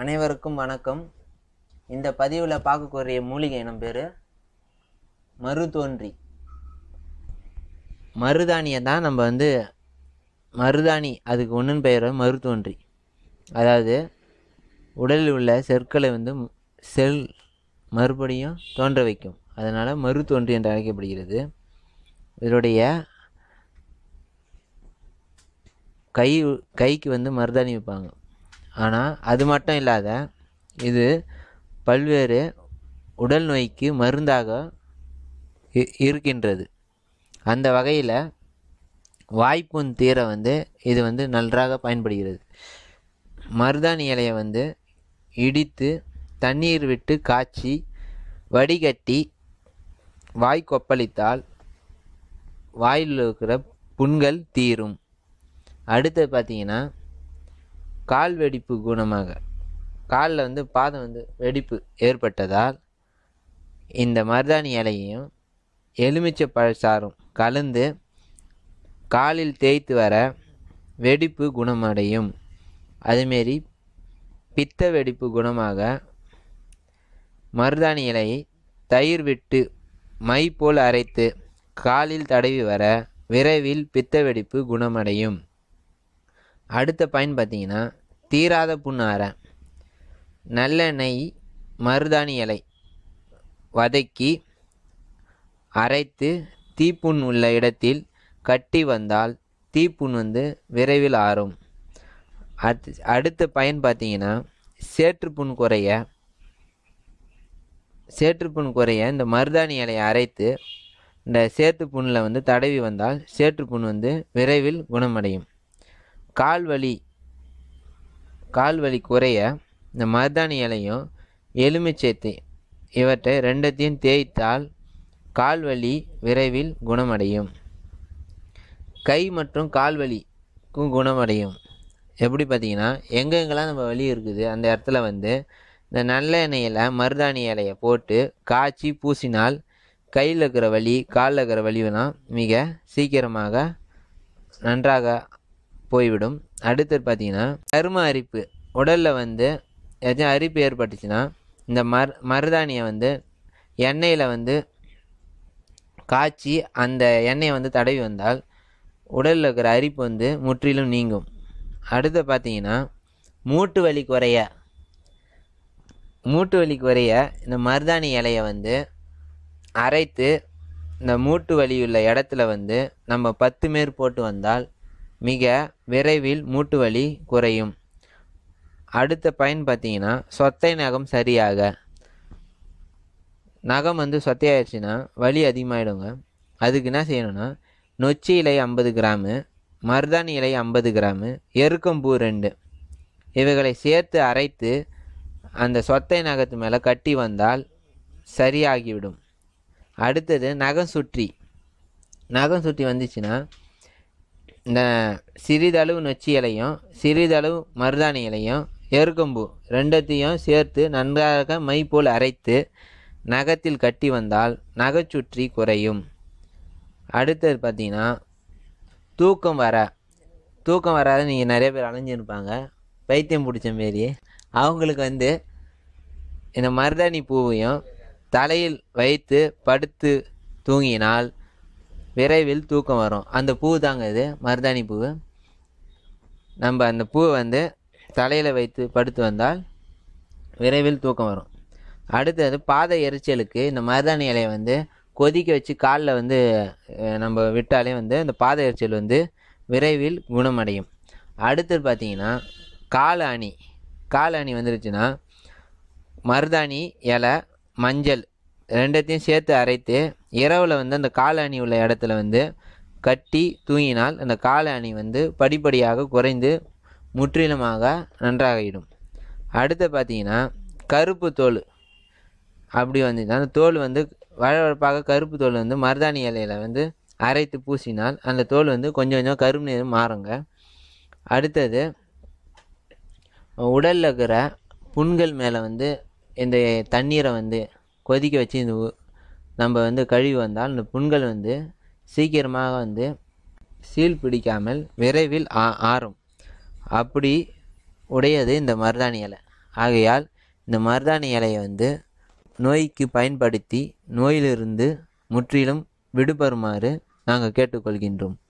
அனைவருக்கும் வணக்கம் இந்த பதிவில் பார்க்கக்கூடிய மூலிகை இனம் பேர் மருதோன்றி மருதாணியை தான் நம்ம வந்து மருதாணி அதுக்கு ஒன்றுன்னு பெயர் மருதோன்றி அதாவது உடலில் உள்ள செற்களை வந்து செல் மறுபடியும் தோன்ற வைக்கும் அதனால் மருதோன்றி என்று அழைக்கப்படுகிறது இதனுடைய கை கைக்கு வந்து மருதாணி வைப்பாங்க ஆனால் அது மட்டும் இல்லாத இது பல்வேறு உடல் நோய்க்கு மருந்தாக இருக்கின்றது அந்த வகையில் வாய்ப்புண் தீரை வந்து இது வந்து நன்றாக பயன்படுகிறது மருதாணி இலையை வந்து இடித்து தண்ணீர் விட்டு காய்ச்சி வடிகட்டி வாய் கொப்பளித்தால் வாயில் இருக்கிற புண்கள் தீரும் அடுத்து பார்த்தீங்கன்னா கால் வெடிப்பு குணமாக காலில் வந்து பாதம் வந்து வெடிப்பு ஏற்பட்டதால் இந்த மருதாணி இலையையும் எலுமிச்சை பழச்சாரும் கலந்து காலில் தேய்த்து வர வெடிப்பு குணமடையும் அதுமாரி பித்த வெடிப்பு குணமாக மருதாணி இலையை தயிர் விட்டு மை போல் அரைத்து காலில் தடவி வர விரைவில் பித்த வெடிப்பு குணமடையும் அடுத்த பயன் பார்த்தீங்கன்னா தீராத புண்ணார நல்லெண்ணெய் மருதாணி இலை வதக்கி அரைத்து தீப்புண் உள்ள இடத்தில் கட்டி வந்தால் தீப்புண் வந்து விரைவில் ஆறும் அத் அடுத்த பயன் பார்த்தீங்கன்னா சேற்றுப்புண் குறைய சேற்றுப்புண் குறைய இந்த மருதாணி இலையை அரைத்து இந்த சேற்றுப்புண்ணில் வந்து தடவி வந்தால் சேற்றுப்புண் வந்து விரைவில் குணமடையும் கால்வலி கால்வலி குறைய இந்த மருதாணி இலையும் எலுமிச்சேத்தை இவற்றை ரெண்டத்தையும் தேய்த்தால் கால்வலி விரைவில் குணமடையும் கை மற்றும் கால்வலிக்கும் குணமடையும் எப்படி பார்த்தீங்கன்னா எங்கெங்கெல்லாம் நம்ம வலி இருக்குது அந்த இடத்துல வந்து இந்த எண்ணெயில் மருதாணி இலையை போட்டு காய்ச்சி பூசினால் கையில் இருக்கிற வலி காலில் இருக்கிற வலிவெல்லாம் மிக சீக்கிரமாக நன்றாக போய்விடும் அடுத்தது பார்த்திங்கன்னா சரும அரிப்பு உடலில் வந்து ஏதாச்சும் அரிப்பு ஏற்பட்டுச்சுன்னா இந்த மர் மருதாணியை வந்து எண்ணெயில் வந்து காய்ச்சி அந்த எண்ணெயை வந்து தடவி வந்தால் உடலில் இருக்கிற அரிப்பு வந்து முற்றிலும் நீங்கும் அடுத்து பார்த்தீங்கன்னா மூட்டு வலி குறைய மூட்டு வலி குறைய இந்த மருதாணி இலையை வந்து அரைத்து இந்த மூட்டு வலியுள்ள இடத்துல வந்து நம்ம பத்து மேர் போட்டு வந்தால் மிக விரைவில் மூட்டு வலி குறையும் அடுத்த பயன் பார்த்தீங்கன்னா சொத்தை நகம் சரியாக நகம் வந்து சொத்தையாயிடுச்சுன்னா வலி அதிகமாகிடுங்க அதுக்கு என்ன செய்யணும்னா நொச்சி இலை ஐம்பது கிராமு மருதாணி இலை ஐம்பது கிராமு எருக்கம்பூ ரெண்டு இவைகளை சேர்த்து அரைத்து அந்த சொத்தை நகத்து மேலே கட்டி வந்தால் சரியாகிவிடும் அடுத்தது நகம் சுற்றி நகம் சுற்றி வந்துச்சுன்னா இந்த சிறிதளவு நொச்சி இலையும் சிறிதளவு மருதாணி இலையும் எருக்கம்பூ ரெண்டத்தையும் சேர்த்து நன்றாக மை போல் அரைத்து நகத்தில் கட்டி வந்தால் நகைச்சுற்றி குறையும் அடுத்தது பார்த்திங்கன்னா தூக்கம் வர தூக்கம் வராத நீங்கள் நிறைய பேர் அலைஞ்சிருப்பாங்க பைத்தியம் பிடிச்ச மாரி அவங்களுக்கு வந்து இந்த மருதாணி பூவையும் தலையில் வைத்து படுத்து தூங்கினால் விரைவில் தூக்கம் வரும் அந்த பூ தாங்க இது மருதாணி பூ நம்ம அந்த பூவை வந்து தலையில் வைத்து படுத்து வந்தால் விரைவில் தூக்கம் வரும் அடுத்தது பாத எரிச்சலுக்கு இந்த மருதாணி இலையை வந்து கொதிக்க வச்சு காலில் வந்து நம்ம விட்டாலே வந்து அந்த பாத எரிச்சல் வந்து விரைவில் குணமடையும் அடுத்தது பார்த்தீங்கன்னா காலாணி அணி அணி வந்துருச்சுன்னா மருதாணி இலை மஞ்சள் ரெண்டத்தையும் சேர்த்து அரைத்து இரவில் வந்து அந்த காலணி உள்ள இடத்துல வந்து கட்டி தூங்கினால் அந்த காலணி வந்து படிப்படியாக குறைந்து முற்றிலுமாக நன்றாகிடும் அடுத்து பார்த்தீங்கன்னா கருப்பு தோல் அப்படி வந்து அந்த தோல் வந்து வழவழப்பாக கருப்பு தோல் வந்து மருதாணி இலையில் வந்து அரைத்து பூசினால் அந்த தோல் வந்து கொஞ்சம் கொஞ்சம் கரும்பு நேரம் மாறுங்க அடுத்தது உடலில் இருக்கிற புண்கள் மேலே வந்து இந்த தண்ணீரை வந்து கொதிக்க வச்சு இந்த நம்ம வந்து கழுவி வந்தால் இந்த புண்கள் வந்து சீக்கிரமாக வந்து சீல் பிடிக்காமல் விரைவில் ஆ ஆறும் அப்படி உடையது இந்த மருதாணி இலை ஆகையால் இந்த மருதாணி இலையை வந்து நோய்க்கு பயன்படுத்தி நோயிலிருந்து முற்றிலும் விடுபறுமாறு நாங்கள் கேட்டுக்கொள்கின்றோம்